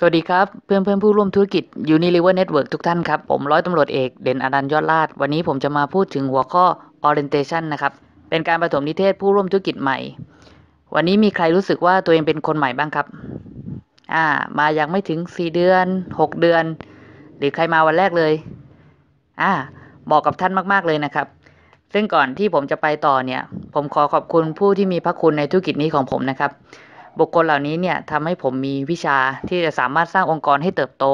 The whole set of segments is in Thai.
สวัสดีครับ เพื่อนเพื่อนผู้ร่วมธุรกิจยูนิเวอร์เน็ตเวิร์กทุกท่านครับ ผมร้อยตำรวจเอก เด่นอนันต์ยอดลาดวันนี้ผมจะมาพูดถึงหัวข้อ orientation นะครับ เป็นการประถมนิเทศผู้ร่วมธุรกิจใหม่ วันนี้มีใครรู้สึกว่าตัวเองเป็นคนใหม่บ้างครับ อ่า มายังไม่ถึง 4 เดือน 6 เดือน หรือใครมาวันแรกเลย อ่า บอกกับท่านมากๆเลยนะครับ ซึ่งก่อนที่ผมจะไปต่อเนี่ย ผมขอขอบคุณผู้ที่มีพระคุณในธุรกิจนี้ของผมนะครับบุคคลเหล่านี้เนี่ยทำให้ผมมีวิชาที่จะสามารถสร้างองค์กรให้เติบโต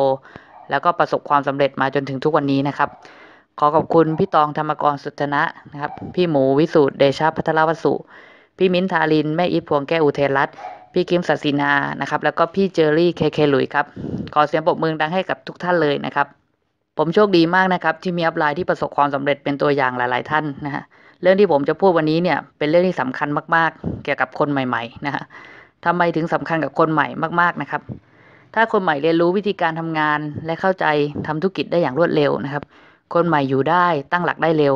แล้วก็ประสบความสำเร็จมาจนถึงทุกวันนี้นะครับ ขอขอบคุณ พี่ตองธรรมกรสุจนะนะครับ พี่หมูวิสูตรเดชาพัทรวสุ พี่มิ้นทาริน แม่อิพวงแก้อุเทรัตพี่กิมศศินานะครับ แล้วก็พี่เจอรี่เคเคลุยครับขอเสียงปรบมือดังให้กับทุกท่านเลยนะครับ ผมโชคดีมากนะครับ ที่มีอัพไลน์ที่ประสบความสำเร็จเป็นตัวอย่างหลาย ๆท่านนะฮะเรื่องที่ผมจะพูดวันนี้เนี่ย เป็นเรื่องที่สำคัญมากๆเกี่ยวกับคนใหม่ ๆ นะฮะทำไมถึงสำคัญกับคนใหม่มากๆนะครับ ถ้าคนใหม่เรียนรู้วิธีการทำงานและเข้าใจทำธุรกิจได้อย่างรวดเร็วนะครับ คนใหม่อยู่ได้ตั้งหลักได้เร็ว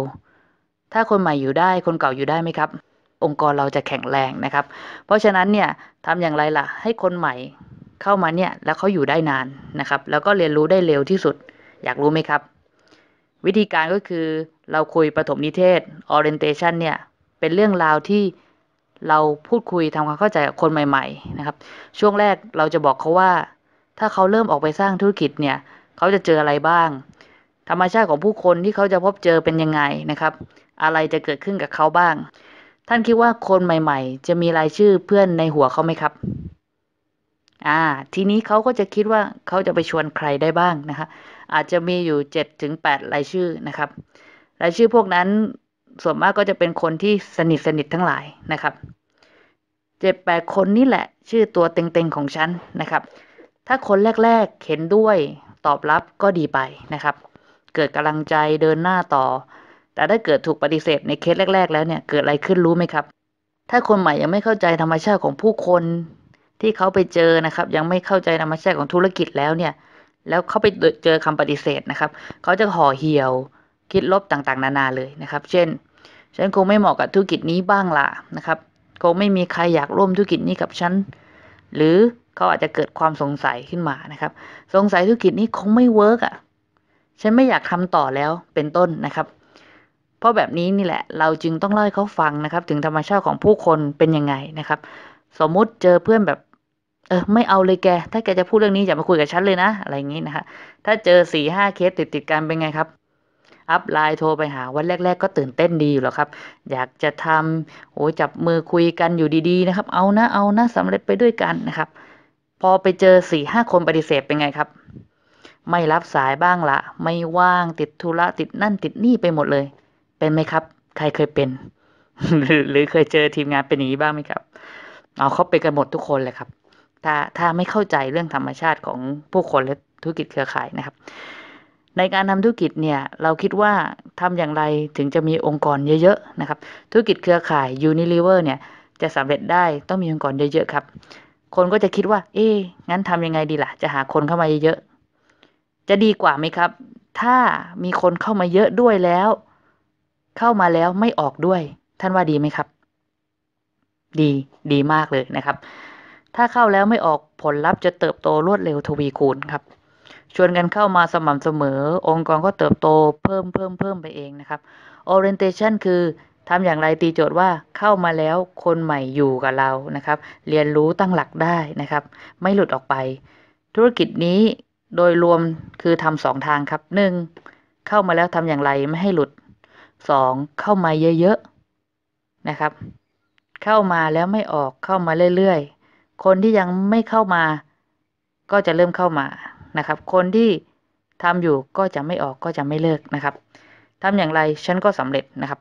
ถ้าคนใหม่อยู่ได้ คนเก่าอยู่ได้ไหมครับ องค์กรเราจะแข็งแรงนะครับ เพราะฉะนั้นเนี่ยทำอย่างไรล่ะ ให้คนใหม่เข้ามาเนี่ยแล้วเขาอยู่ได้นานนะครับ แล้วก็เรียนรู้ได้เร็วที่สุด อยากรู้ไหมครับ วิธีการก็คือเราคุยประถมนิเทศ orientation เนี่ยเป็นเรื่องราวที่เราพูดคุยทำความเข้าใจกับคนใหม่ ๆนะครับ ช่วงแรกเราจะบอกเขาว่าถ้าเขาเริ่มออกไปสร้างธุรกิจเนี่ย เขาจะเจออะไรบ้าง ธรรมชาติของผู้คนที่เขาจะพบเจอเป็นยังไงนะครับ อะไรจะเกิดขึ้นกับเขาบ้าง ท่านคิดว่าคนใหม่ ๆ จะมีรายชื่อเพื่อนในหัวเขาไหมครับ อ่า ทีนี้เขาก็จะคิดว่าเขาจะไปชวนใครได้บ้างนะคะอาจจะมีอยู่7ดรายชื่อนะครับ รายชื่อพวกนั้นส่วนมากก็จะเป็นคนที่สนิทสนิททั้งหลายนะครับเจ็ดแปดคนนี่แหละชื่อตัวเต็งๆของฉันนะครับถ้าคนแรก ๆเห็นด้วยตอบรับก็ดีไปนะครับ เกิดกำลังใจเดินหน้าต่อ แต่ถ้าเกิดถูกปฏิเสธในเคสแรก ๆแล้วเนี่ยเกิดอะไรขึ้นรู้ไหมครับ ถ้าคนใหม่ยังไม่เข้าใจธรรมชาติของผู้คนที่เขาไปเจอนะครับ ยังไม่เข้าใจธรรมชาติของธุรกิจแล้วเนี่ย แล้วเขาไปเจอคำปฏิเสธนะครับ เขาจะห่อเหี่ยวคิดลบต่างๆนานาเลยนะครับ เช่นฉันคงไม่เหมาะกับธุรกิจนี้บ้างล่ะนะครับคงไม่มีใครอยากร่วมธุรกิจนี้กับ ฉัน หรือเขาอาจจะเกิดความสงสัยขึ้นมานะครับ สงสัยธุรกิจนี้คงไม่เวิร์กอ่ะฉันไม่อยากทำต่อแล้วเป็นต้นนะครับ เพราะแบบนี้นี่แหละ เราจึงต้องเล่าให้เขาฟังนะครับ ถึงธรรมชาติของผู้คนเป็นยังไงนะครับ สมมุติเจอเพื่อนแบบ เออไม่เอาเลยแก ถ้าแกจะพูดเรื่องนี้อย่ามาคุยกับฉันเลยนะอะไรอย่างนี้นะคะถ้าเจอสี่ห้าเคส ติดติดกันเป็นไงครับอัพไลน์โทรไปหาวันแรก ๆ ก็ตื่นเต้นดีอยู่แล้วครับ อยากจะทำโอ้จับมือคุยกันอยู่ดีๆ นะครับ เอานะเอานะสำเร็จไปด้วยกันนะครับ พอไปเจอสี่ห้าคนปฏิเสธเป็นไงครับ ไม่รับสายบ้างละไม่ว่างติดธุระติดนั่นติดนี่ไปหมดเลย เป็นไหมครับ ใครเคยเป็นหรือเคยเจอทีมงานเป็นอย่างนี้บ้างไหมครับ เอาเขาไปกันหมดทุกคนเลยครับถ้าถ้าไม่เข้าใจเรื่องธรรมชาติของผู้คนและธุรกิจเครือข่ายนะครับในการทำธุรกิจเนี่ยเราคิดว่าทำอย่างไรถึงจะมีองค์กรเยอะๆ นะครับ ธุรกิจเครือข่าย Unilever เนี่ย จะสำเร็จได้ต้องมีองค์กรเยอะๆครับ คนก็จะคิดว่าเอ๊งั้นทำยังไงดีละ่ะ จะหาคนเข้ามาเยอะๆจะดีกว่าไหมครับ ถ้ามีคนเข้ามาเยอะด้วยแล้ว เข้ามาแล้วไม่ออกด้วย ท่านว่าดีไหมครับ ดีดีมากเลยนะครับ ถ้าเข้าแล้วไม่ออกผลลัพธ์จะเติบโตรวดเร็วทวีคูณครับชวนกัน เข้ามาสม่ำเสมอ องค์กรก็เติบโตเพิ่มเพิ่มเพิ่มไปเองนะครับ orientation คือทำอย่างไรตีโจทย์ว่าเข้ามาแล้วคนใหม่อยู่กับเรานะครับ เรียนรู้ตั้งหลักได้นะครับ ไม่หลุดออกไป ธุรกิจนี้โดยรวมคือทำสองทางครับหนึ่งเข้ามาแล้วทำอย่างไรไม่ให้หลุดสองเข้ามาเยอะๆนะครับ เข้ามาแล้วไม่ออกเข้ามาเรื่อยๆคนที่ยังไม่เข้ามา ก็จะเริ่มเข้ามานะครับ คนที่ทำอยู่ก็จะไม่ออกก็จะไม่เลิกนะครับ ทำอย่างไรฉันก็สำเร็จนะครับ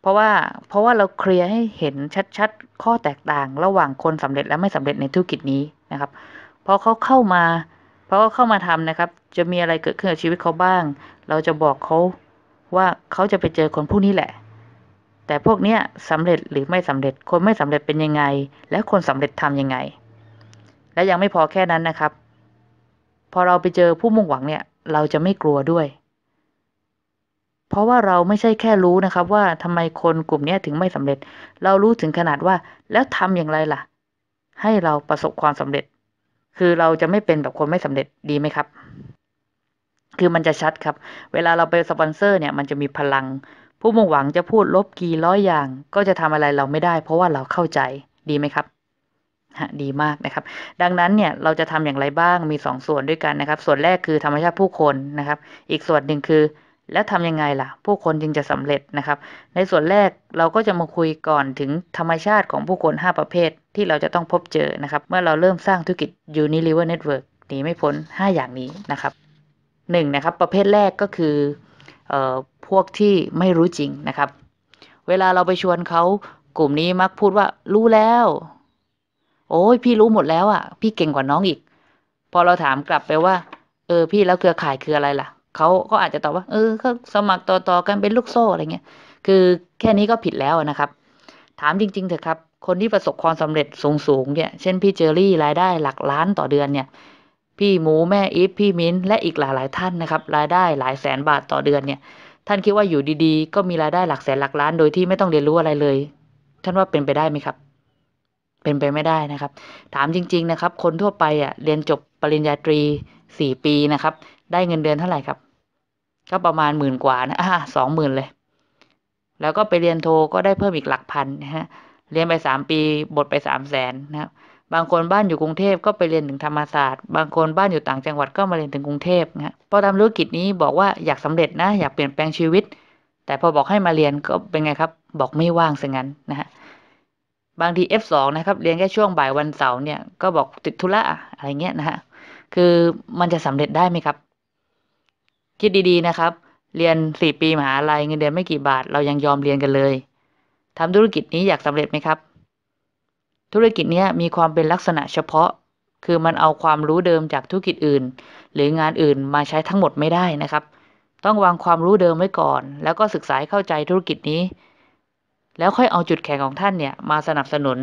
เพราะว่าเพราะว่าเราเคลียร์ให้เห็นชัดๆ ข้อแตกต่างระหว่างคนสำเร็จและไม่สำเร็จในธุรกิจนี้นะครับ พอเขาเข้ามาพอเขาเข้ามาทำนะครับ จะมีอะไรเกิดขึ้นกับชีวิตเขาบ้าง เราจะบอกเขาว่าเขาจะไปเจอคนผู้นี้แหละ แต่พวกเนี้ยสำเร็จหรือไม่สำเร็จคนไม่สำเร็จเป็นยังไงและคนสำเร็จทํำยังไงและยังไม่พอแค่นั้นนะครับพอเราไปเจอผู้มุ่งหวังเนี่ยเราจะไม่กลัวด้วย เพราะว่าเราไม่ใช่แค่รู้นะครับว่าทำไมคนกลุ่มนี้ถึงไม่สำเร็จ เรารู้ถึงขนาดว่าแล้วทำอย่างไรล่ะ ให้เราประสบความสำเร็จ คือเราจะไม่เป็นแบบคนไม่สำเร็จดีไหมครับ คือมันจะชัดครับเวลาเราไปสปอนเซอร์เนี่ยมันจะมีพลัง ผู้มุ่งหวังจะพูดลบกี่ร้อยอย่าง ก็จะทำอะไรเราไม่ได้ เพราะว่าเราเข้าใจดีไหมครับดีมากนะครับ ดังนั้นเนี่ยเราจะทำอย่างไรบ้างมี 2 ส่วนด้วยกันนะครับ ส่วนแรกคือธรรมชาติผู้คนนะครับ อีกส่วนหนึ่งคือ แล้วทำยังไงล่ะผู้คนจึงจะสำเร็จนะครับ ในส่วนแรกเราก็จะมาคุยก่อนถึงธรรมชาติของผู้คน 5 ประเภทที่เราจะต้องพบเจอนะครับ เมื่อเราเริ่มสร้างธุรกิจ Unilever Network หนีไม่พ้น5อย่างนี้นะครับ1นนะครับประเภทแรกก็คือออพวกที่ไม่รู้จริงนะครับ เวลาเราไปชวนเขากลุ่มนี้มักพูดว่ารู้แล้วโอ้ยพี่รู้หมดแล้วอ่ะพี่เก่งกว่าน้องอีก พอเราถามกลับไปว่า เออพี่แล้วเครือข่ายคืออะไรล่ะเขาก็อาจจะตอบว่า เออเขาสมัครต่อต่อกันเป็นลูกโซ่อะไรเงี้ยคือแค่นี้ก็ผิดแล้วนะครับ ถามจริงๆเถอะครับคนที่ประสบความสำเร็จสูงๆเนี่ย เช่นพี่เจอรี่รายได้หลักล้านต่อเดือนเนี่ย พี่หมูแม่อีฟพี่มิ้น และอีกหลายๆท่านนะครับ รายได้หลายแสนบาทต่อเดือนเนี่ย ท่านคิดว่าอยู่ดีๆ ก็มีรายได้หลักแสนหลักล้านโดยที่ไม่ต้องเรียนรู้อะไรเลยท่านว่าเป็นไปได้ไหมครับเป็นไปไม่ได้นะครับถามจริงๆนะครับคนทั่วไปอ่ะเรียนจบปริญญาตรีสี่ปีนะครับได้เงินเดือนเท่าไหร่ครับ ก็ประมาณหมื่นกว่านะสองหมื่นเลย แล้วก็ไปเรียนโทก็ได้เพิ่มอีกหลักพันนะฮะเรียนไปสามปีบทไปสามแสนนะครับบางคนบ้านอยู่กรุงเทพก็ไปเรียนถึงธรรมศาสตร์บางคนบ้านอยู่ต่างจังหวัดก็มาเรียนถึงกรุงเทพนะพอทำธุรกิจนี้บอกว่าอยากสำเร็จนะอยากเปลี่ยนแปลงชีวิต แต่พอบอกให้มาเรียนก็เป็นไงครับ บอกไม่ว่างซะงั้นนะฮะบางที F2 นะครับ เรียนแค่ช่วง บ่ายวันเสาร์เนี่ย ก็บอกติด ธุระอะไรเงี้ยนะฮะคือมันจะสำเร็จได้ไหมครับ คิดดี ๆ นะครับ เรียน4ปีมหาลัยเงินเดือนไม่กี่บาท เรายังยอมเรียนกันเลย ทำธุรกิจนี้อยากสำเร็จไหมครับ ธุรกิจนี้มีความเป็นลักษณะเฉพาะคือมันเอาความรู้เดิมจากธุรกิจอื่น หรืองานอื่นมาใช้ทั้งหมดไม่ได้นะครับ ต้องวางความรู้เดิมไว้ก่อน แล้วก็ศึกษาเข้าใจธุรกิจนี้แล้วค่อยเอาจุดแข็งของท่านเนี่ยมาสนับสนุน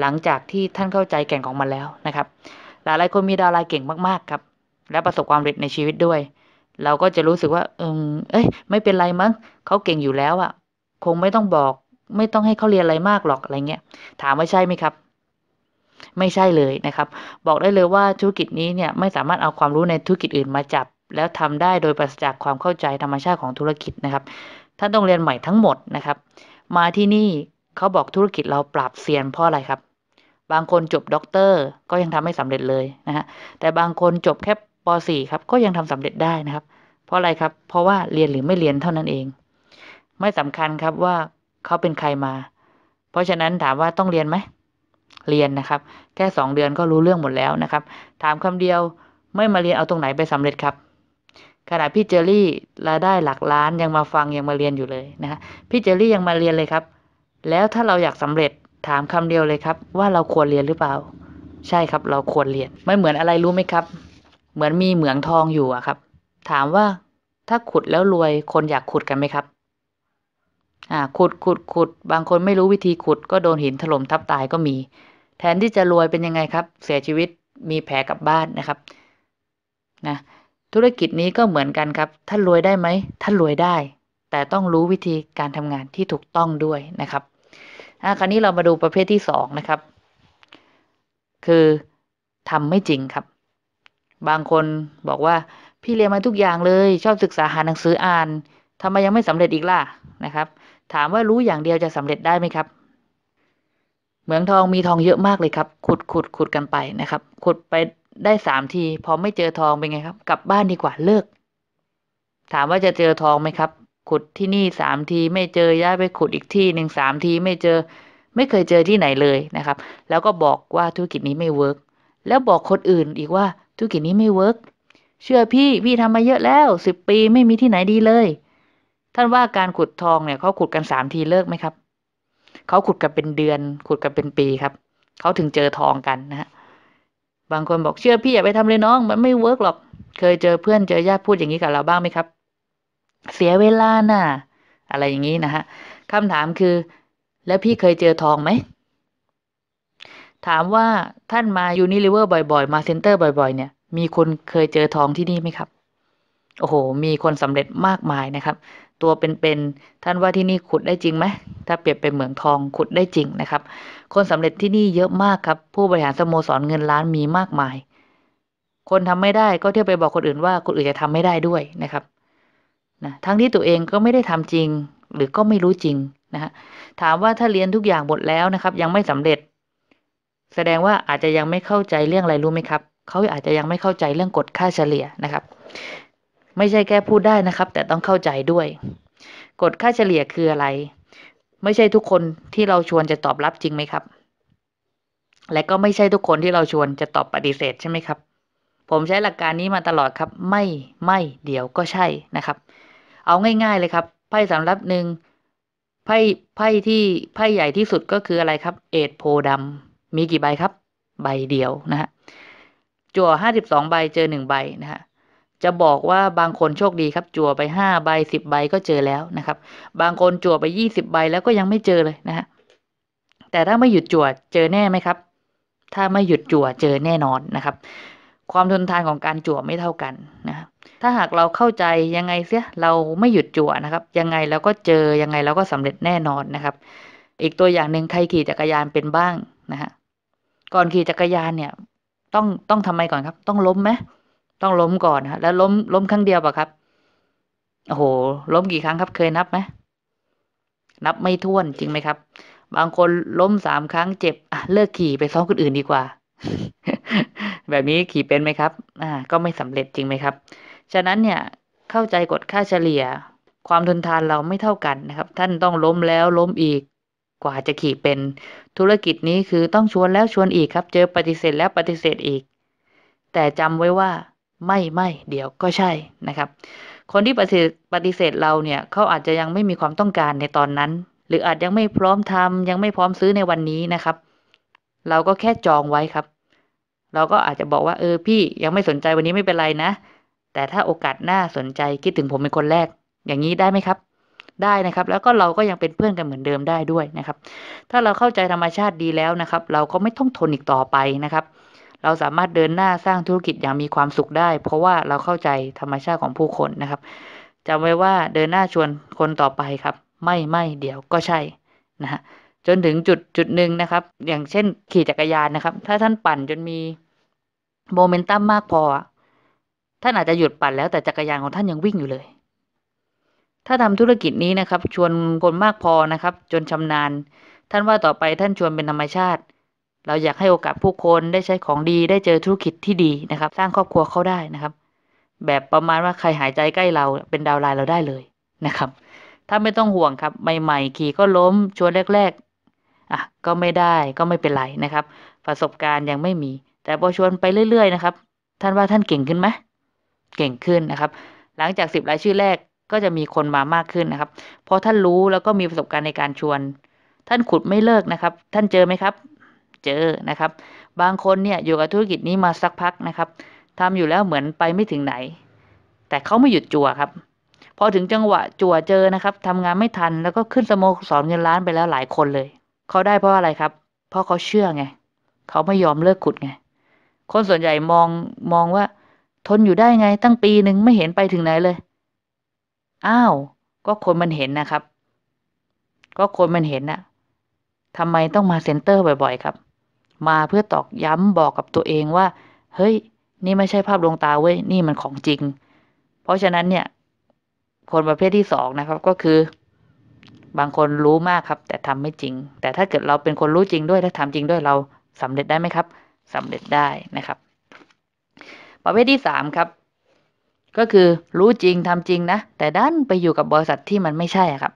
หลังจากที่ท่านเข้าใจแก่นของมันแล้วนะครับ หลายหลายคนมีดาวไลเก่งมากๆครับ และประสบความสำเร็จในชีวิตด้วย เราก็จะรู้สึกว่าเออเอ้ย ไม่เป็นไรมั้งเขาเก่งอยู่แล้วอะ่ะ คงไม่ต้องบอกไม่ต้องให้เขาเรียนอะไรมากหรอกอะไรเงี้ยถามว่าใช่ไหมครับ ไม่ใช่เลยนะครับบอกได้เลยว่าธุรกิจนี้เนี่ย ไม่สามารถเอาความรู้ในธุรกิจอื่นมาจับ แล้วทำได้โดยปราศจากความเข้าใจธรรมชาติของธุรกิจนะครับท่านต้องเรียนใหม่ทั้งหมดนะครับมาที่นี่เขาบอกธุรกิจเราปราบเซียนเพราะอะไรครับ บางคนจบด็อกเตอร์ก็ยังทำไม่สำเร็จเลยนะฮะแต่บางคนจบ แค่ป .4 ครับ ก็ยังทำสำเร็จได้นะครับ เพราะอะไรครับ เพราะว่าเรียนหรือไม่เรียนเท่านั้นเอง ไม่สำคัญครับว่าเขาเป็นใครมา เพราะฉะนั้นถามว่าต้องเรียนไหมเรียนนะครับ แค่2เดือนก็รู้เรื่องหมดแล้วนะครับ ถามคำเดียวไม่มาเรียนเอาตรงไหนไปสำเร็จครับขณะพี่เจอรี่รายได้หลักล้านยังมาฟังยังมาเรียนอยู่เลยนะฮะพี่เจอรี่ยังมาเรียนเลยครับแล้วถ้าเราอยากสำเร็จถามคำเดียวเลยครับ ว่าเราควรเรียนหรือเปล่าใช่ครับเราควรเรียน ไม่เหมือนอะไรรู้ไหมครับ เหมือนมีเหมืองทองอยู่อะครับ ถามว่าถ้าขุดแล้วรวยคนอยากขุดกันไหมครับ อ่า ขุดขุดขุดบางคนไม่รู้วิธีขุดก็โดนหินถล่มทับตายก็มีแทนที่จะรวยเป็นยังไงครับ เสียชีวิตมีแผลกลับบ้านนะครับ นะธุรกิจนี้ก็เหมือนกันครับท่านรวยได้ไหมท่านรวยได้ แต่ต้องรู้วิธีการทำงานที่ถูกต้องด้วยนะครับ คราวนี้เรามาดูประเภทที่สองนะครับ คือทำไม่จริงครับ บางคนบอกว่า พี่เรียนมาทุกอย่างเลย ชอบศึกษาหาหนังสืออ่านทำไมยังไม่สำเร็จอีกล่ะนะครับ ถามว่ารู้อย่างเดียวจะสำเร็จได้ไหมครับ เหมืองทองมีทองเยอะมากเลยครับ ขุดขุดขุดกันไปนะครับ ขุดไปได้สามทีพอไม่เจอทองเป็นไงครับกลับบ้านดีกว่าเลิก ถามว่าจะเจอทองไหมครับ ขุดที่นี่สามทีไม่เจอย้ายไปขุดอีกที่หนึ่งสามทีไม่เจอไม่เคยเจอที่ไหนเลยนะครับ แล้วก็บอกว่าธุรกิจนี้ไม่เวิร์กแล้วบอกคนอื่นอีกว่า ธุรกิจนี้ไม่เวิร์กเชื่อพี่พี่ทำมาเยอะแล้วสิบปีไม่มีที่ไหนดีเลย ท่านว่าการขุดทองเนี่ยเขาขุดกันสามทีเลิกไหมครับเขาขุดกันเป็นเดือน ขุดกันเป็นปีครับเขาถึงเจอทองกันนะฮะบางคนบอกเชื่อพี่ อย่าไปทำเลยน้อง มันไม่เวิร์กหรอกเคยเจอเพื่อนเจอญาติพูดอย่างนี้ กับเราบ้างไหมครับ เสียเวลา น่ะ อะไรอย่างนี้นะฮะคำถามคือ แล้วพี่เคยเจอทองไหมถามว่าท่านมายูนิลิเวอร์บ่อยๆมาเซ็นเตอร์บ่อยๆ เนี่ยมีคนเคยเจอทองที่นี่ไหมครับ โอ้โห มีคนสำเร็จมากมายนะครับตัวเป็นๆ ท่านว่าที่นี่ขุดได้จริงไหม ถ้าเปรียบเป็นเหมืองทองขุดได้จริงนะครับ คนสำเร็จที่นี่เยอะมากครับ ผู้บริหารสโมสรเงินล้านมีมากมาย คนทำไม่ได้ก็เที่ยวไปบอกคนอื่นว่าคนอื่นจะทำไม่ได้ด้วยนะครับ นะ ทั้งที่ตัวเองก็ไม่ได้ทำจริง หรือก็ไม่รู้จริงนะฮะ ถามว่าถ้าเรียนทุกอย่างหมดแล้วนะครับ ยังไม่สำเร็จ แสดงว่าอาจจะยังไม่เข้าใจเรื่องอะไรรู้ไหมครับ เขาอาจจะยังไม่เข้าใจเรื่องกฎค่าเฉลี่ยนะครับไม่ใช่แค่พูดได้นะครับ แต่ต้องเข้าใจด้วยกฎค่าเฉลี่ยคืออะไร ไม่ใช่ทุกคนที่เราชวนจะตอบรับจริงไหมครับ และก็ไม่ใช่ทุกคนที่เราชวนจะตอบปฏิเสธใช่ไหมครับ ผมใช้หลักการนี้มาตลอดครับ ไม่ไม่เดี๋ยวก็ใช่นะครับ เอาง่าย ๆเลยครับไพ่สำรับหนึ่งไพ่ไพ่ที่ไพ่ใหญ่ที่สุดก็คืออะไรครับ เอทโพดำ มีกี่ใบครับ ใบเดียวนะฮะจั่วห้าสิบสองใบเจอหนึ่งใบนะฮะจะบอกว่าบางคนโชคดีครับ จั่วไปห้าใบสิบใบก็เจอแล้วนะครับ บางคนจั่วไปยี่สิบใบแล้วก็ยังไม่เจอเลยนะฮะแต่ถ้าไม่หยุดจั่วเจอแน่ไหมครับ ถ้าไม่หยุดจั่วเจอแน่นอนนะครับ ความทนทานของการจั่วไม่เท่ากันนะ ถ้าหากเราเข้าใจยังไงเสียเราไม่หยุดจั่วนะครับ ยังไงเราก็เจอยังไงเราก็สำเร็จแน่นอนนะครับ อีกตัวอย่างหนึ่งใครขี่จักรยานเป็นบ้างนะฮะก่อนขี่จักรยานเนี่ย ต้องต้องทำไมก่อนครับ ต้องล้มไหมต้องล้มก่อนฮะแล้วล้มล้มครั้งเดียวป่ะครับ โอ้โห ล้มกี่ครั้งครับ เคยนับไหมนับไม่ถ้วนจริงไหมครับ บางคนล้มสามครั้งเจ็บ อ่ะเลิกขี่ไปซ้อมคนอื่นดีกว่า แบบนี้ขี่เป็นไหมครับ อ่า ก็ไม่สำเร็จจริงไหมครับ ฉะนั้นเนี่ย เข้าใจกฎค่าเฉลี่ย ความทนทานเราไม่เท่ากันนะครับ ท่านต้องล้มแล้วล้มอีก กว่าจะขี่เป็น ธุรกิจนี้คือต้องชวนแล้วชวนอีกครับ เจอปฏิเสธแล้วปฏิเสธอีก แต่จำไว้ว่าไม่ไม่เดี๋ยวก็ใช่นะครับ คนที่ปฏิปฏิเสธเราเนี่ยเขาอาจจะยังไม่มีความต้องการในตอนนั้น หรืออาจยังไม่พร้อมทำ ยังไม่พร้อมซื้อในวันนี้นะครับ เราก็แค่จองไว้ครับ เราก็อาจจะบอกว่าเออพี่ยังไม่สนใจวันนี้ไม่เป็นไรนะ แต่ถ้าโอกาสหน้าสนใจคิดถึงผมเป็นคนแรกอย่างนี้ได้ไหมครับ ได้นะครับ แล้วก็เราก็ยังเป็นเพื่อนกันเหมือนเดิมได้ด้วยนะครับ ถ้าเราเข้าใจธรรมชาติดีแล้วนะครับ เราก็ไม่ต้องทนอีกต่อไปนะครับเราสามารถเดินหน้าสร้างธุรกิจอย่างมีความสุขได้ เพราะว่าเราเข้าใจธรรมชาติของผู้คนนะครับจำไว้ว่าเดินหน้าชวนคนต่อไปครับไม่ไม่เดี๋ยวก็ใช่นะฮะจนถึงจุดจุดหนึ่งนะครับอย่างเช่น ขี่จักรยานนะครับถ้าท่านปั่นจนมีโมเมนตัมมากพอท่านอาจจะหยุดปั่นแล้วแต่จักรยานของท่านยังวิ่งอยู่เลย ถ้าทำธุรกิจนี้นะครับ ชวนคนมากพอนะครับ จนชำนาญ ท่านว่าต่อไปท่านชวนเป็นธรรมชาติเราอยากให้โอกาสผู้คนได้ใช้ของดีได้เจอธุรกิจที่ดีนะครับ สร้างครอบครัวเขาได้นะครับ แบบประมาณว่าใครหายใจใกล้เราเป็นดาวไลน์เราได้เลยนะครับ ถ้าไม่ต้องห่วงครับ ใหม่ๆขี่ก็ล้มชวนแรกๆอ่ะก็ไม่ได้ก็ไม่เป็นไรนะครับ ประสบการณ์ยังไม่มี แต่พอชวนไปเรื่อยๆนะครับท่านว่าท่านเก่งขึ้นไหมเก่งขึ้นนะครับ หลังจากสิบรายชื่อแรกก็จะมีคนมามากขึ้นนะครับเพราะท่านรู้แล้วก็มีประสบการณ์ในการชวน ท่านขุดไม่เลิกนะครับ ท่านเจอไหมครับเจอนะครับบางคนเนี่ยอยู่กับธุรกิจนี้มาสักพักนะครับทำอยู่แล้วเหมือนไปไม่ถึงไหน แต่เขาไม่หยุดจั่วครับ พอถึงจังหวะจั่วเจอนะครับทำงานไม่ทันแล้วก็ขึ้นสโมสรเงินล้านไปแล้วหลายคนเลยเขาได้เพราะอะไรครับ เพราะเขาเชื่อไงเขาไม่ยอมเลิกขุดไง คนส่วนใหญ่มองมองว่าทนอยู่ได้ไงตั้งปีหนึ่งไม่เห็นไปถึงไหนเลยอ้าวก็คนมันเห็นนะครับ ก็คนมันเห็นนะทำไมต้องมาเซ็นเตอร์บ่อยๆครับมาเพื่อตอกย้ำบอกกับตัวเองว่า เฮ้ย นี่ไม่ใช่ภาพลวงตาเว้ย นี่มันของจริง เพราะฉะนั้นเนี่ย คนประเภทที่สองนะครับ ก็คือ บางคนรู้มากครับ แต่ทำไม่จริง แต่ถ้าเกิดเราเป็นคนรู้จริงด้วยและทำจริงด้วยเรา สำเร็จได้ไหมครับ สำเร็จได้นะครับ ประเภทที่สามครับ ก็คือรู้จริง ทำจริงนะ แต่ด้านไปอยู่กับบริษัทที่มันไม่ใช่ครับ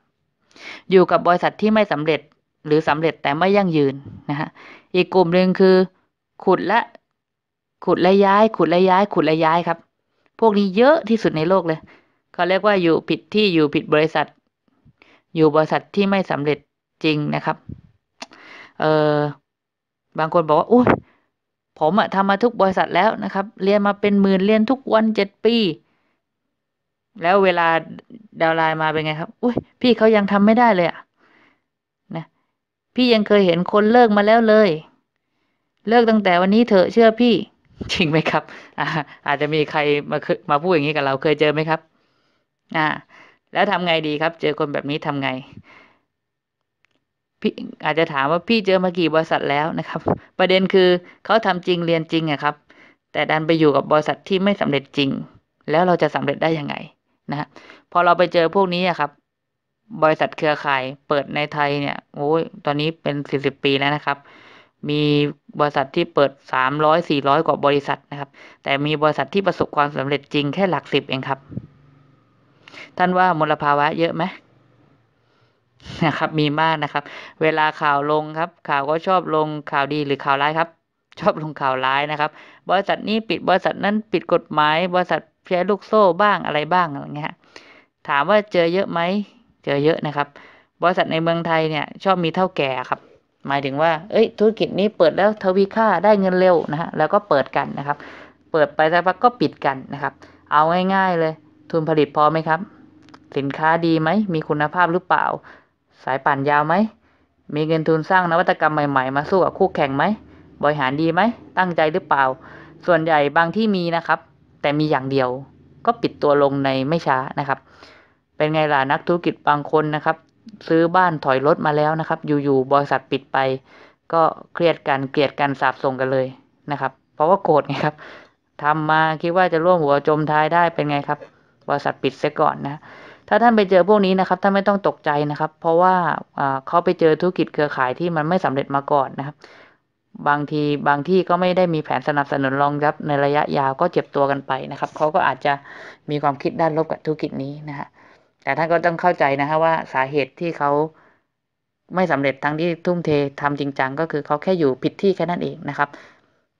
อยู่กับบริษัทที่ไม่สำเร็จหรือสำเร็จแต่ไม่ยั่งยืนนะฮะอีกกลุ่มหนึ่งคือ ขุดและขุดและย้าย ขุดและย้าย ขุดและย้ายครับ พวกนี้เยอะที่สุดในโลกเลยเขาเรียกว่าอยู่ผิดที่อยู่ผิดบริษัท อยู่บริษัทที่ไม่สำเร็จจริงนะครับ เออบางคนบอกว่าอุ้ยผมอะทำมาทุกบริษัทแล้วนะครับเรียนมาเป็นหมื่นเรียนทุกวันเจ็ดปี แล้วเวลาดาวไลน์มาเป็นไงครับอุ้ยพี่เขายังทำไม่ได้เลยอะพี่ยังเคยเห็นคนเลิกมาแล้วเลย เลิกตั้งแต่วันนี้เถอะเชื่อพี่จริงไหมครับอาอาจจะมีใครมามาพูดอย่างนี้กับเราเคยเจอไหมครับ อ่าแล้วทำไงดีครับเจอคนแบบนี้ทำไง พี่อาจจะถามว่าพี่เจอมากี่บริษัทแล้วนะครับ ประเด็นคือเขาทำจริงเรียนจริงอะครับ แต่ดันไปอยู่กับบริษัทที่ไม่สำเร็จจริงแล้วเราจะสำเร็จได้ ยังไง นะ พอเราไปเจอพวกนี้อะครับบริษัทเครือข่าย เปิดในไทยเนี่ยโอ้ยตอนนี้เป็นสสี่ิบปีแล้วนะครับ มีบริษัทที่เปิดสามร้อยสี่ร้อยกว่าบริษัทนะครับ แต่มีบริษัทที่ประสบความสำเร็จจริงแค่หลักสิบเองครับ ท่านว่ามลภาวะ เยอะไหมนะครับ มีมากนะครับ เวลาข่าวลงครับ ข่าวก็ชอบลงข่าวดีหรือข่าวร้ายครับ ชอบลงข่าวร้ายนะครับ บริษัทนี้ปิดบริษัทนั้น ปิดกฎหมายบริษัทแพ้ลูกโซ่บ้างอะไรบ้างอะไรเงี้ย ถามว่าเจอเยอะไหมเจอเยอะนะครับบริษัทในเมืองไทยเนี่ยชอบมีเท่าแก่ครับ หมายถึงว่า เอ้ยธุรกิจนี้เปิดแล้วทวีค่าได้เงินเร็วนะฮะแล้วก็เปิดกันนะครับ เปิดไปสักพักก็ปิดกันนะครับ เอาง่ายๆ เลย ทุนผลิตพอไหมครับ สินค้าดีไหมมีคุณภาพหรือเปล่า สายป่านยาวไหม มีเงินทุนสร้างนวัตกรรมใหม่ๆมาสู้กับคู่แข่งไหมบริหารดีไหม ตั้งใจหรือเปล่า ส่วนใหญ่บางที่มีนะครับ แต่มีอย่างเดียวก็ปิดตัวลงในไม่ช้านะครับเป็นไงล่ะนักธุรกิจบางคนนะครับ ซื้อบ้านถอยรถมาแล้วนะครับ อยู่ๆบริษัทปิดไป ก็เครียดกันเกลียดกันสาบส่งกันเลยนะครับ เพราะว่าโกรธไงครับทำมาคิดว่าจะร่วมหัวจมท้ายได้เป็นไงครับ บริษัทปิดเสก่อนนะถ้าท่านไปเจอพวกนี้นะครับท่านไม่ต้องตกใจนะครับ เพราะว่าเขาไปเจอธุรกิจเครือข่ายที่มันไม่สำเร็จมาก่อนนะครับ บางทีบางที่ก็ไม่ได้มีแผนสนับสนุนรองรับในระยะยาวก็เจ็บตัวกันไปนะครับเขาก็อาจจะมีความคิดด้านลบกับธุรกิจนี้นะฮะแต่ท่านก็ต้องเข้าใจนะฮะว่าสาเหตุที่เขาไม่สำเร็จทั้งที่ทุ่มเท ทำจริงจังก็คือเขาแค่อยู่ผิดที่แค่นั้นเองนะครับ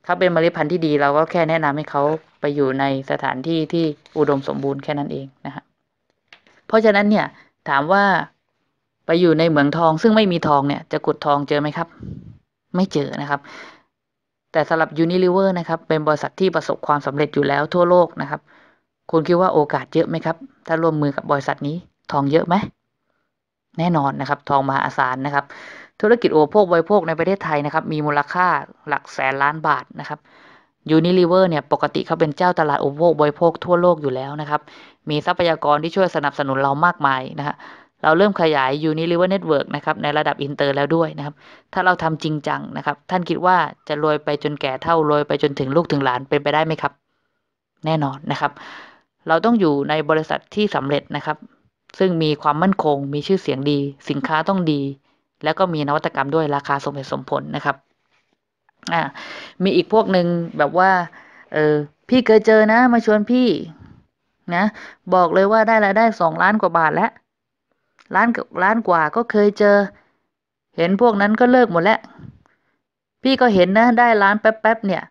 เขาเป็นมล็พันธุ์ที่ดีเราก็แค่แนะนำให้เขาไปอยู่ในสถานที่ที่อุดมสมบูรณ์แค่นั้นเองนะคะเพราะฉะนั้นเนี่ยถามว่าไปอยู่ในเหมืองทอง ซึ่งไม่มีทองเนี่ยจะกุดทองเจอไหมครับ ไม่เจอนะครับ แต่สำหรับยูนิลิเวอร์นะครับ เป็นบริษัทที่ประสบความสำเร็จอยู่แล้วทั่วโลกนะครับคุณคิดว่าโอกาสเยอะไหมครับ ถ้าร่วมมือกับบริษัทนี้ ทองเยอะไหม แน่นอนนะครับ ทองมหาศาลนะครับ ธุรกิจโอโภคบริโภคในประเทศไทยนะครับ มีมูลค่าหลักแสนล้านบาทนะครับ ยูนิลิเวอร์เนี่ย ปกติเขาเป็นเจ้าตลาดโอโภคบริโภคทั่วโลกอยู่แล้วนะครับ มีทรัพยากรที่ช่วยสนับสนุนเรามากมายนะฮะ เราเริ่มขยายยูนิิลเวอร์เน็ตเวิร์กนะครับ ในระดับอินเตอร์แล้วด้วยนะครับ ถ้าเราทำจริงจังนะครับ ท่านคิดว่าจะรวยไปจนแก่เท่ารวยไปจนถึงลูกถึงหลานเป็นไปได้ไหมครับ แน่นอนนะครับเราต้องอยู่ในบริษัทที่สำเร็จนะครับ ซึ่งมีความมั่นคง มีชื่อเสียงดี สินค้าต้องดี แล้วก็มีนวัตกรรมด้วยราคาสมเหตุสมผลนะครับ อ่า มีอีกพวกหนึ่งแบบว่า เออ พี่เคยเจอนะ มาชวนพี่นะ บอกเลยว่าได้รายได้สองล้านกว่าบาทแล้วล้านกับล้านกว่าก็เคยเจอ เห็นพวกนั้นก็เลิกหมดแล้วพี่ก็เห็นนะ ได้ล้านแป๊บๆเนี่ย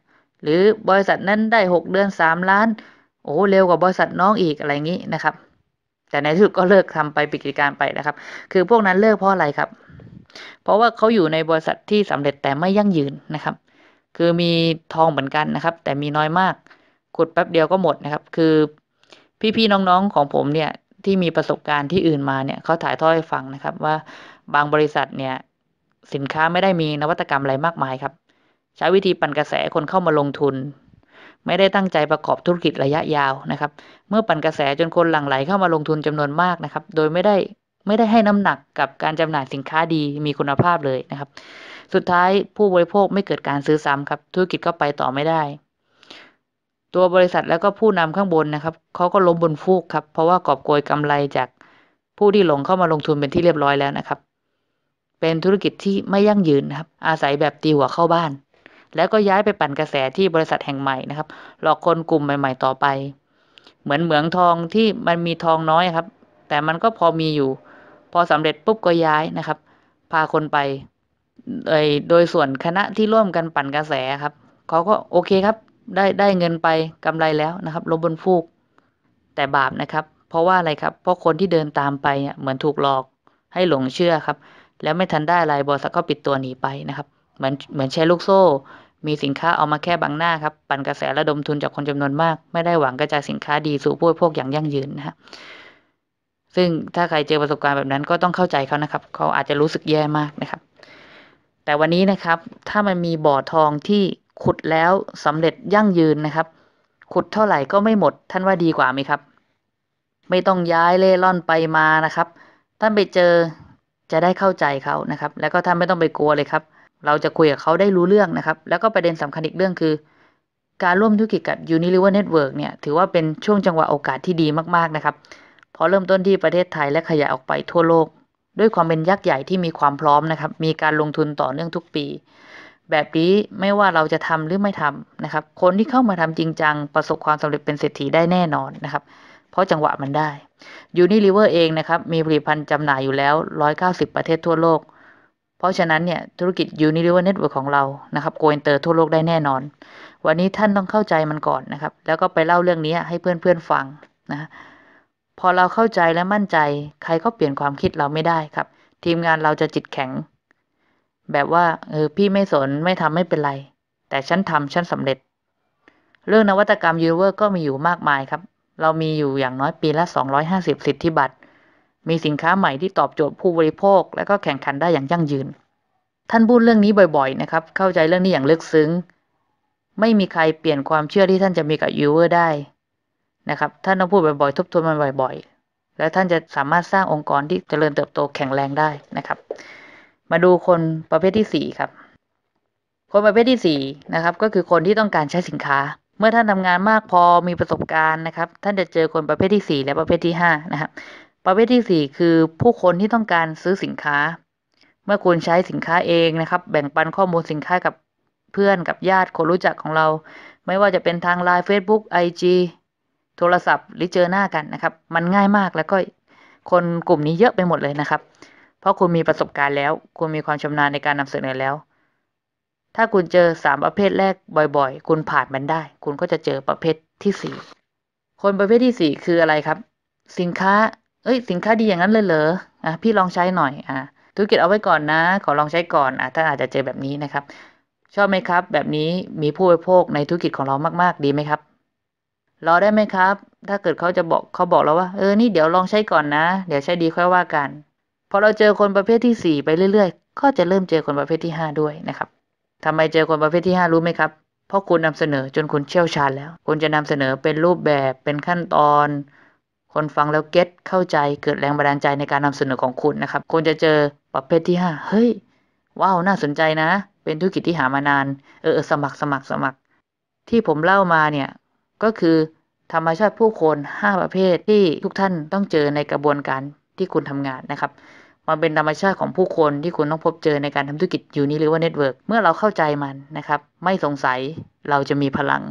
หรือบริษัทนั้นได้หกเดือนสามล้านโอ้เร็วกว่าบริษัทน้องอีกอะไรงนี้นะครับ แต่ในที่สุดก็เลิกทำไปปิดกิจการไปนะครับ คือพวกนั้นเลิกเพราะอะไรครับ เพราะว่าเขาอยู่ในบริษัทที่สำเร็จแต่ไม่ยั่งยืนนะครับ คือมีทองเหมือนกันนะครับ แต่มีน้อยมากขุดแป๊บเดียวก็หมดนะครับ คือพี่ๆน้องๆของผมเนี่ยที่มีประสบการณ์ที่อื่นมาเนี่ยเขาถ่ายทอดให้ฟังนะครับ ว่าบางบริษัทเนี่ยสินค้าไม่ได้มีนวัตกรรมอะไรมากมายครับ ใช้วิธีปั่นกระแสคนเข้ามาลงทุนไม่ได้ตั้งใจประกอบธุรกิจระยะยาวนะครับ เมื่อปั่นกระแสจนคนหลั่งไหลเข้ามาลงทุนจำนวนมากนะครับ โดยไม่ได้ไม่ได้ให้น้ำหนักกับการจำหน่ายสินค้าดีมีคุณภาพเลยนะครับ สุดท้ายผู้บริโภคไม่เกิดการซื้อซ้ำครับ ธุรกิจก็ไปต่อไม่ได้ ตัวบริษัทแล้วก็ผู้นำข้างบนนะครับเขาก็ล้มบนฟูกครับ เพราะว่ากอบโกยกำไรจากผู้ที่หลงเข้ามาลงทุนเป็นที่เรียบร้อยแล้วนะครับ เป็นธุรกิจที่ไม่ยั่งยืนครับ อาศัยแบบตีหัวเข้าบ้านแล้วก็ย้ายไปปั่นกระแสที่บริษัทแห่งใหม่นะครับ หลอกคนกลุ่มใหม่ ๆต่อไป เหมือนเหมืองทองที่มันมีทองน้อยครับ แต่มันก็พอมีอยู่ พอสำเร็จปุ๊บก็ย้ายนะครับ พาคนไปโดยโดยส่วนคณะที่ร่วมกันปั่นกระแสครับเขาก็โอเคครับ ได้ได้เงินไปกำไรแล้วนะครับลบบนฟูก แต่บาปนะครับ เพราะว่าอะไรครับ เพราะคนที่เดินตามไปเหมือนถูกหลอก ให้หลงเชื่อครับ แล้วไม่ทันได้อะไรบริษัทก็ปิดตัวหนีไปนะครับเหมือนเหมือนแชร์ลูกโซ่ มีสินค้าเอามาแค่ บาง หน้า ครับ ปั่นกระแสระดมทุนจากคนจำนวนมาก ไม่ได้หวังกระจายสินค้าดี สู่ ผู้บริโภคอย่างยั่งยืน นะฮะซึ่งถ้า ใคร เจอประสบการณ์แบบนั้นก็ต้องเข้าใจเขานะครับ เขาอาจจะรู้สึกแย่มากนะครับ แต่วันนี้นะครับ ถ้ามันมีบ่อทองที่ขุดแล้วสำเร็จยั่งยืนนะครับ ขุดเท่าไหร่ก็ไม่หมด ท่านว่าดีกว่าไหมครับ ไม่ต้องย้ายเล่ร่อนไปมานะครับ ท่านไปเจอจะได้เข้าใจเขานะครับ แล้วก็ท่านไม่ต้องไปกลัวเลยครับเราจะคุยกับเขาได้รู้เรื่องนะครับ แล้วก็ประเด็นสำคัญอีกเรื่องคือ การร่วมธุรกิจกับ Unilever Network เนี่ย ถือว่าเป็นช่วงจังหวะโอกาสที่ดีมากๆนะครับ พอเริ่มต้นที่ประเทศไทยและขยายออกไปทั่วโลก ด้วยความเป็นยักษ์ใหญ่ที่มีความพร้อมนะครับ มีการลงทุนต่อเนื่องทุกปี แบบนี้ไม่ว่าเราจะทำหรือไม่ทำนะครับคนที่เข้ามาทำจริงจังประสบความสำเร็จเป็นเศรษฐีได้แน่นอนนะครับ เพราะจังหวะมันได้ยูนิลิเวอร์เองนะครับมีผลิตภัณฑ์จำหน่ายอยู่แล้ว 190 ประเทศทั่วโลกเพราะฉะนั้นเนี่ยธุรกิจยูนิลเวอร์เน็ตเวิร์กของเรานะครับโกอินเตอร์ทั่วโลกได้แน่นอน วันนี้ท่านต้องเข้าใจมันก่อนนะครับ แล้วก็ไปเล่าเรื่องนี้ให้เพื่อนๆฟัง นะพอเราเข้าใจและมั่นใจ ใครก็เปลี่ยนความคิดเราไม่ได้ครับ ทีมงานเราจะจิตแข็ง แบบว่าเออพี่ไม่สนไม่ทำไม่เป็นไร แต่ฉันทำฉันสำเร็จ เรื่องนวัตกรรมยูเวอร์ก็มีอยู่มากมายครับ เรามีอยู่อย่างน้อยปีละ250สิทธิบัตรมีสินค้าใหม่ที่ตอบโจทย์ผู้บริโภค และก็แข่งขันได้อย่างยั่งยืน ท่านพูดเรื่องนี้บ่อยๆ นะครับ เข้าใจเรื่องนี้อย่างลึกซึ้งไม่มีใครเปลี่ยนความเชื่อที่ท่านจะมีกับยูเวอร์ได้ นะครับท่านต้องพูดบ่อยๆทบทวนมันบ่อยๆ และท่านจะสามารถสร้างองค์กรที่จเจริญเติบโตแข็งแรงได้นะครับ มาดูคนประเภทที่4ครับ คนประเภทที่4นะครับ ก็คือคนที่ต้องการใช้สินค้า เมื่อท่านทำงานมากพอมีประสบการณ์นะครับ ท่านจะเจอคนประเภทที่4และประเภทที่5นะครับประเภทที่ 4 คือผู้คนที่ต้องการซื้อสินค้า เมื่อคุณใช้สินค้าเองนะครับแบ่งปันข้อมูลสินค้ากับเพื่อนกับญาติคนรู้จักของเรา ไม่ว่าจะเป็นทางไลน์ Facebook IG โทรศัพท์หรือเจอหน้ากันนะครับ มันง่ายมากแล้วก็คนกลุ่มนี้เยอะไปหมดเลยนะครับ เพราะคุณมีประสบการณ์แล้วคุณมีความชำนาญในการนำเสนอแล้ว ถ้าคุณเจอ3ประเภทแรกบ่อยๆ คุณผ่านมันได้ คุณก็จะเจอประเภทที่4คนประเภทที่4คืออะไรครับ สินค้าเอ้ยสินค้าดีอย่างนั้นเลยเหรออ่ะ พี่ลองใช้หน่อยอ่ะ ธุรกิจเอาไว้ก่อนนะ ขอลองใช้ก่อนอ่ะ ถ้าอาจจะเจอแบบนี้นะครับ ชอบไหมครับ แบบนี้มีผู้บริโภคในธุรกิจของเรามาก ๆ ดีไหมครับ รอได้ไหมครับ ถ้าเกิดเขาจะบอกเขาบอกเราว่า เออ นี่เดี๋ยวลองใช้ก่อนนะ เดี๋ยวใช้ดีค่อยว่ากัน พอเราเจอคนประเภทที่สี่ไปเรื่อยๆ ก็จะเริ่มเจอคนประเภทที่ห้าด้วยนะครับ ทำไมเจอคนประเภทที่ห้ารู้ไหมครับ เพราะคุณนำเสนอจนคุณเชี่ยวชาญแล้ว คุณจะนำเสนอเป็นรูปแบบ เป็นขั้นตอนคนฟังแล้วเก็ตเข้าใจเกิดแรงบันดาลใจในการนำเสนอของคุณนะครับคุณจะเจอประเภทที่ 5 เฮ้ยว้าวน่าสนใจนะเป็นธุรกิจที่หามานานเออสมัครสมัครสมัครที่ผมเล่ามาเนี่ยก็คือธรรมชาติผู้คน 5 ประเภทที่ทุกท่านต้องเจอในกระบวนการที่คุณทำงานนะครับ มันเป็นธรรมชาติของผู้คนที่คุณต้องพบเจอในการทำธุรกิจอยู่นี้หรือว่าเน็ตเวิร์กเมื่อเราเข้าใจมันนะครับ ไม่สงสัยเราจะมีพลัง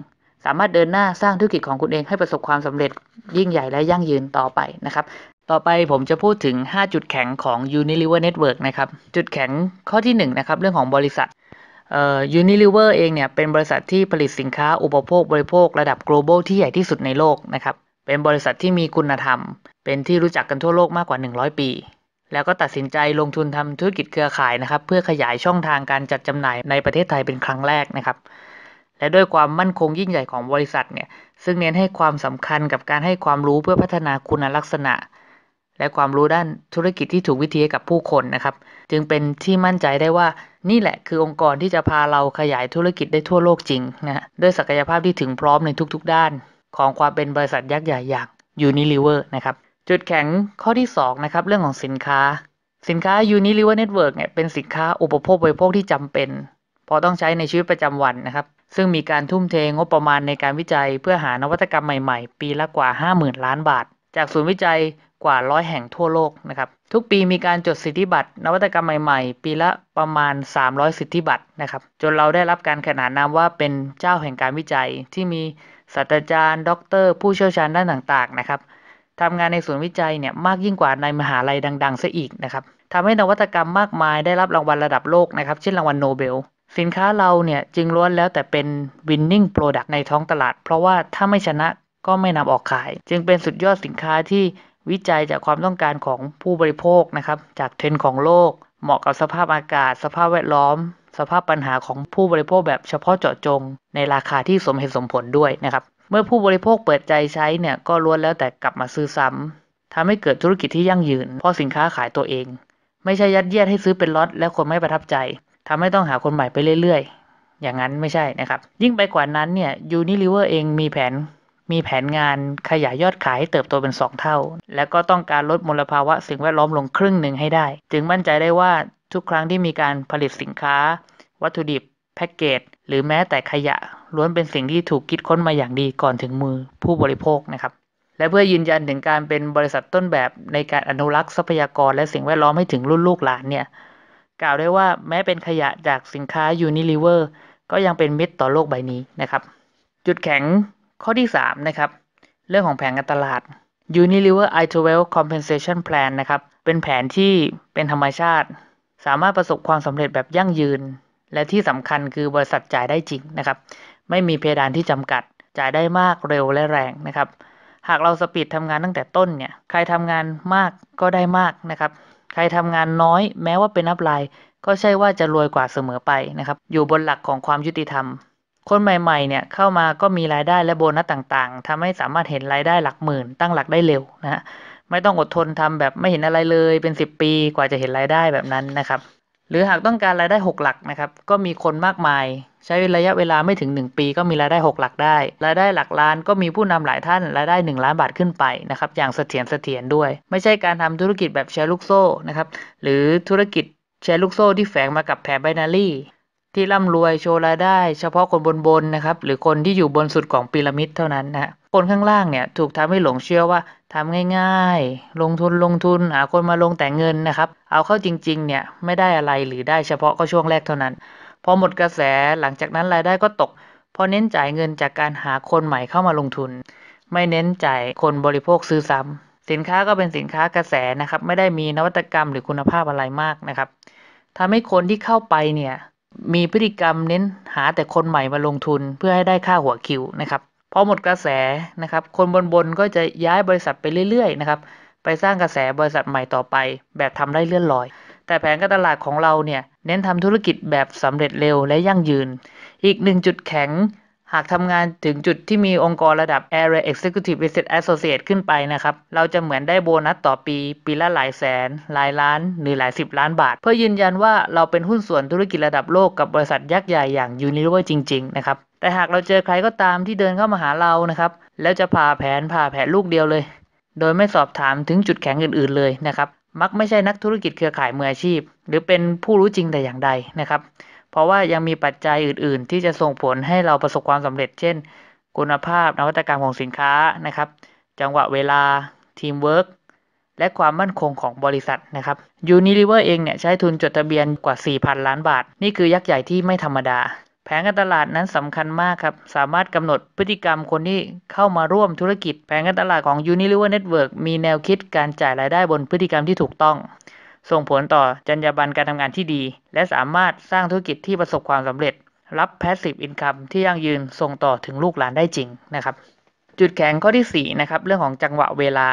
สามารถเดินหน้าสร้างธุรกิจของคุณเองให้ประสบความสำเร็จยิ่งใหญ่และยั่งยืนต่อไปนะครับต่อไปผมจะพูดถึง 5 จุดแข็งของ Unilever Network นะครับ จุดแข็งข้อที่ 1 นะครับเรื่องของบริษัทยูนิลิเวอร์เองเนี่ยเป็นบริษัทที่ผลิตสินค้าอุปโภคบริโภค ระดับ global ที่ใหญ่ที่สุดในโลกนะครับ เป็นบริษัทที่มีคุณธรรม เป็นที่รู้จักกันทั่วโลกมากกว่า 100 ปี แล้วก็ตัดสินใจลงทุนทำธุรกิจเครือข่ายนะครับ เพื่อขยายช่องทางการจัดจำหน่ายในประเทศไทยเป็นครั้งแรกนะครับและด้วยความมั่นคงยิ่งใหญ่ของบริษัทเนี่ย ซึ่งเน้นให้ความสำคัญกับการให้ความรู้เพื่อพัฒนาคุณลักษณะ และความรู้ด้านธุรกิจที่ถูกวิธีกับผู้คนนะครับ จึงเป็นที่มั่นใจได้ว่านี่แหละคือองค์กรที่จะพาเราขยายธุรกิจได้ทั่วโลกจริงนะด้วยศักยภาพที่ถึงพร้อมในทุกๆด้าน ของความเป็นบริษัทยักษ์ใหญ่อย่างยูนิลิเวอร์นะครับ จุดแข็งข้อที่2นะครับเรื่องของสินค้า สินค้าเวอร์เน็ตเวิร์กเนี่ยเป็นสินค้าอุปโภคบริโภคที่จำเป็น พอต้องใช้ในชีวิตประจำวันนะครับซึ่งมีการทุ่มเทงบประมาณในการวิจัย เพื่อหานวัตกรรมใหม่ๆ ปีละกว่า 50,000 ล้านบาทจากศูนย์วิจัยกว่าร้อยแห่งทั่วโลกนะครับทุกปีมีการจดสิทธิบัตรนวัตกรรมใหม่ๆ ปีละประมาณ 300 สิทธิบัตรนะครับจนเราได้รับการขนานนามว่าเป็นเจ้าแห่งการวิจัย ที่มีศาสตราจารย์ด็อกเตอร์ผู้เชี่ยวชาญด้านต่างๆนะครับทำงานในศูนย์วิจัยเนี่ยมากยิ่งกว่าในมหาลัยดังๆซะอีกนะครับทำให้นวัตกรรมมากมายได้รับรางวัลระดับโลกนะครับเช่นรางวัลโนเบลสินค้าเราเนี่ยจึงล้วนแล้วแต่เป็น winning product ในท้องตลาด เพราะว่าถ้าไม่ชนะก็ไม่นำออกขาย จึงเป็นสุดยอดสินค้าที่วิจัยจากความต้องการของผู้บริโภคนะครับจากเทรนด์ของโลกเหมาะกับสภาพอากาศ สภาพแวดล้อม สภาพปัญหาของผู้บริโภคแบบเฉพาะเจาะจง ในราคาที่สมเหตุสมผลด้วยนะครับเมื่อผู้บริโภคเปิดใจใช้เนี่ยก็ล้วนแล้วแต่กลับมาซื้อซ้ำทำให้เกิดธุรกิจที่ยั่งยืน เพราะสินค้าขายตัวเอง ไม่ใช่ยัดเยียดให้ซื้อเป็นล็อตและคนไม่ประทับใจทำให้ต้องหาคนใหม่ไปเรื่อยๆ อย่างนั้นไม่ใช่นะครับ ยิ่งไปกว่านั้นเนี่ยยูนิลิเวอร์เองมีแผนมีแผนงานขยายยอดขายเติบโตเป็น2 เท่า และก็ต้องการลดมลภาวะสิ่งแวดล้อมลงครึ่งหนึ่งให้ได้ จึงมั่นใจได้ว่าทุกครั้งที่มีการผลิตสินค้า วัตถุดิบ แพ็กเกจหรือแม้แต่ขยะล้วนเป็นสิ่งที่ถูกคิดค้นมาอย่างดีก่อนถึงมือผู้บริโภคนะครับและเพื่อยืนยันถึงการเป็นบริษัทต้นแบบในการอนุรักษ์ทรัพยากรและสิ่งแวดล้อมให้ถึงรุ่นลูกหลานเนี่ยกล่าวได้ว่าแม้เป็นขยะจากสินค้ายูนิลิเวอร์ก็ยังเป็นมิตรต่อโลกใบนี้นะครับ จุดแข็งข้อที่ 3 นะครับ เรื่องของแผนการตลาด Unilever i12 Compensation Plan นะครับ เป็นแผนที่เป็นธรรมชาติ สามารถประสบความสำเร็จแบบยั่งยืน และที่สำคัญคือบริษัทจ่ายได้จริงนะครับ ไม่มีเพดานที่จำกัดจ่ายได้มากเร็วและแรงนะครับ หากเราสปีดทำงานตั้งแต่ต้นเนี่ยใครทำงานมากก็ได้มากนะครับใครทำงานน้อยแม้ว่าเป็นอัพไลน์ก็ใช่ว่าจะรวยกว่าเสมอไปนะครับ อยู่บนหลักของความยุติธรรม คนใหม่ ๆ เนี่ยเข้ามาก็มีรายได้และโบนัสต่างๆ ทำให้สามารถเห็นรายได้หลักหมื่นตั้งหลักได้เร็วนะไม่ต้องอดทนทำแบบ ไม่เห็นอะไรเลยเป็น 10 ปีกว่าจะเห็นรายได้แบบนั้นนะครับหรือหากต้องการรายได้6หลักนะครับก็มีคนมากมาย ใช้ระยะเวลาไม่ถึง 1 ปี ก็มีรายได้ 6 หลักได้ รายได้หลักล้านก็มีผู้นำหลายท่านรายได้1ล้านบาทขึ้นไปนะครับอย่างเสถียรเสถียรด้วย ไม่ใช่การทำธุรกิจแบบแชร์ลูกโซ่นะครับหรือธุรกิจแชร์ลูกโซ่ที่แฝงมากับแผนไบนารี่ที่ร่ำรวยโชว์รายได้ เฉพาะคนบนบนนะครับหรือคนที่อยู่บนสุดของพีระมิดเท่านั้นนะคนข้างล่างเนี่ยถูกทำให้หลงเชื่อว่าทำง่ายๆ ลงทุนลงทุน หาคนมาลงแต่เงินนะครับ เอาเข้าจริงๆ เนี่ยไม่ได้อะไรหรือได้เฉพาะก็ช่วงแรกเท่านั้นพอหมดกระแสหลังจากนั้นรายได้ก็ตกพอเน้นจ่ายเงินจากการหาคนใหม่เข้ามาลงทุน ไม่เน้นจ่ายคนบริโภคซื้อซ้ำ สินค้าก็เป็นสินค้ากระแสนะครับไม่ได้มีนวัตกรรมหรือคุณภาพอะไรมากนะครับทำให้คนที่เข้าไปเนี่ยมีพฤติกรรมเน้นหาแต่คนใหม่มาลงทุน เพื่อให้ได้ค่าหัวคิวนะครับพอหมดกระแสนะครับ คนบนบนก็จะย้ายบริษัทไปเรื่อยๆ นะครับ ไปสร้างกระแสบริษัทใหม่ต่อไป แบบทำได้เลื่อนลอย แต่แผนการตลาดของเราเนี่ย เน้นทำธุรกิจแบบสำเร็จเร็วและยั่งยืน อีกหนึ่งจุดแข็ง หากทำงานถึงจุดที่มีองค์กรระดับ Area Executive b u s e n r s s Associate ขึ้นไปนะครับ เราจะเหมือนได้โบนัสต่อปี ปีละหลายแสน หลายล้าน หรือหลายสิบล้านบาท เพื่อยืนยันว่าเราเป็นหุ้นส่วนธุรกิจระดับโลกกับบริษัทยักษ์ใหญ่อย่าง Unilever จริงๆ นะครับแต่หากเราเจอใครก็ตามที่เดินเข้ามาหาเรานะครับ แล้วจะผ่าแผนผ่าแผนลูกเดียวเลย โดยไม่สอบถามถึงจุดแข็งอื่นๆเลยนะครับ มักไม่ใช่นักธุรกิจเครือข่ายมืออาชีพ หรือเป็นผู้รู้จริงแต่อย่างใดนะครับ เพราะว่ายังมีปัจจัยอื่นๆที่จะส่งผลให้เราประสบความสำเร็จเช่น คุณภาพนวัตกรรมของสินค้านะครับจังหวะเวลาทีมเวิร์กและความมั่นคงของบริษัทนะครับยูนิลิเวอร์เองเนี่ยใช้ทุนจดทะเบียนกว่า 4,000 ล้านบาทนี่คือยักษ์ใหญ่ที่ไม่ธรรมดาแผนการตลาดนั้นสำคัญมากครับ สามารถกำหนดพฤติกรรมคนที่เข้ามาร่วมธุรกิจแผนการตลาดของ Unilever Network มีแนวคิดการจ่ายรายได้บนพฤติกรรมที่ถูกต้อง ส่งผลต่อจรรยาบรรณการทำงานที่ดี และสามารถสร้างธุรกิจที่ประสบความสำเร็จ รับ passive income ที่ยั่งยืนส่งต่อถึงลูกหลานได้จริงนะครับ จุดแข็งข้อที่4นะครับเรื่องของจังหวะเวลา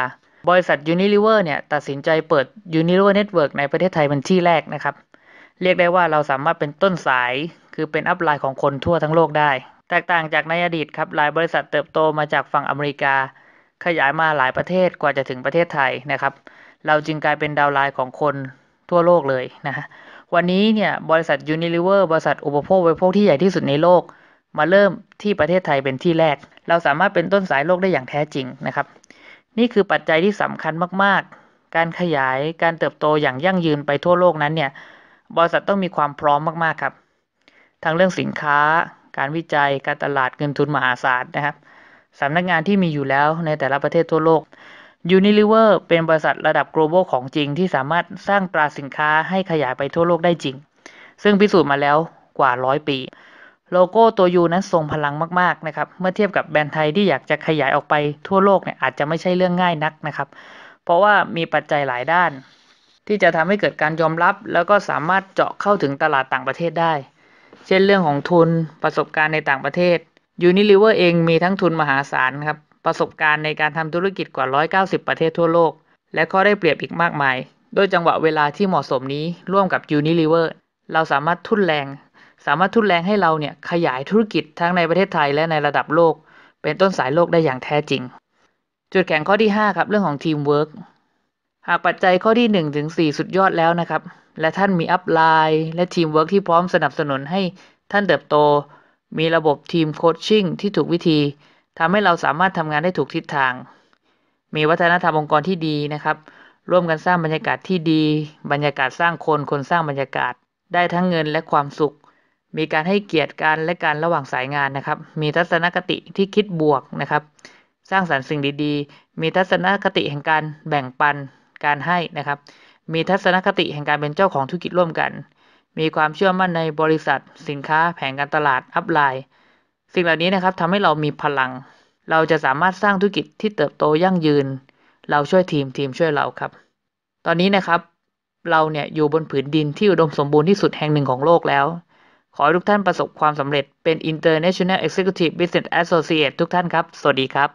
บริษัท Unilever เนี่ยตัดสินใจเปิด Unilever Network ในประเทศไทยเป็นที่แรกนะครับ เรียกได้ว่าเราสามารถเป็นต้นสายคือเป็นอัพไลน์ของคนทั่วทั้งโลกได้ แตกต่างจากในอดีตครับหลายบริษัทเติบโตมาจากฝั่งอเมริกา ขยายมาหลายประเทศกว่าจะถึงประเทศไทยนะครับ เราจึงกลายเป็นดาวไลน์ของคนทั่วโลกเลยนะฮะวันนี้เนี่ยบริษัท Unilever บริษัทอุปโภคบริโภคที่ใหญ่ที่สุดในโลก มาเริ่มที่ประเทศไทยเป็นที่แรก เราสามารถเป็นต้นสายโลกได้อย่างแท้จริงนะครับ นี่คือปัจจัยที่สำคัญมากๆ การขยายการเติบโตอย่างยั่งยืนไปทั่วโลกนั้นเนี่ยบริษัทต้องมีความพร้อมมากๆครับทั้งเรื่องสินค้า การวิจัยการตลาดเงินทุนมหาศาลนะครับสำนักงานที่มีอยู่แล้วในแต่ละประเทศทั่วโลก Unilever เป็นบริษัทระดับ global ของจริง ที่สามารถสร้างตราสินค้าให้ขยายไปทั่วโลกได้จริง ซึ่งพิสูจน์มาแล้วกว่าร้อยปี โลโก้ตัวยูนั้นทรงพลังมากๆนะครับ เมื่อเทียบกับแบรนด์ไทยที่อยากจะขยายออกไปทั่วโลกเนี่ย อาจจะไม่ใช่เรื่องง่ายนักนะครับ เพราะว่ามีปัจจัยหลายด้าน ที่จะทำให้เกิดการยอมรับ แล้วก็สามารถเจาะเข้าถึงตลาดต่างประเทศได้เช่นเรื่องของทุนประสบการณ์ในต่างประเทศยูนิลิเวอร์เองมีทั้งทุนมหาศาลครับประสบการณ์ในการทำธุรกิจกว่า 190 ประเทศทั่วโลก และข้อได้เปรียบอีกมากมายด้วยจังหวะเวลาที่เหมาะสมนี้ร่วมกับยูนิลิเวอร์เราสามารถทุ่นแรง สามารถทุ่นแรงให้เราเนี่ยขยายธุรกิจทั้งในประเทศไทยและในระดับโลก เป็นต้นสายโลกได้อย่างแท้จริง จุดแข็งข้อที่ 5 ครับเรื่องของทีมเวิร์กหากปัจจัยข้อที่1ถึง4สุดยอดแล้วนะครับและท่านมีอัพไลน์และทีมเวิร์กที่พร้อมสนับสนุนให้ท่านเติบโต มีระบบทีมโคชชิ่งที่ถูกวิธีทำให้เราสามารถทำงานได้ถูกทิศทาง มีวัฒนธรรมองค์กรที่ดีนะครับ ร่วมกันสร้างบรรยากาศที่ดี บรรยากาศสร้างคน คนสร้างบรรยากาศ ได้ทั้งเงินและความสุข มีการให้เกียรติกันและการระหว่างสายงานนะครับ มีทัศนคติที่คิดบวกนะครับ สร้างสรรค์สิ่งดี ๆ มีทัศนคติแห่งการแบ่งปัน การให้นะครับมีทัศนคติแห่งการเป็นเจ้าของธุรกิจร่วมกัน มีความเชื่อมั่นในบริษัท สินค้าแผงการตลาด อัพไลน์สิ่งเหล่านี้นะครับทำให้เรามีพลัง เราจะสามารถสร้างธุรกิจที่เติบโตยั่งยืน เราช่วยทีมทีมช่วยเราครับ ตอนนี้นะครับ เราเนี่ยอยู่บนผืนดินที่อุดมสมบูรณ์ที่สุดแห่งหนึ่งของโลกแล้ว ขอให้ทุกท่านประสบความสำเร็จเป็น International Executive Business Associate ทุกท่านครับสวัสดีครับ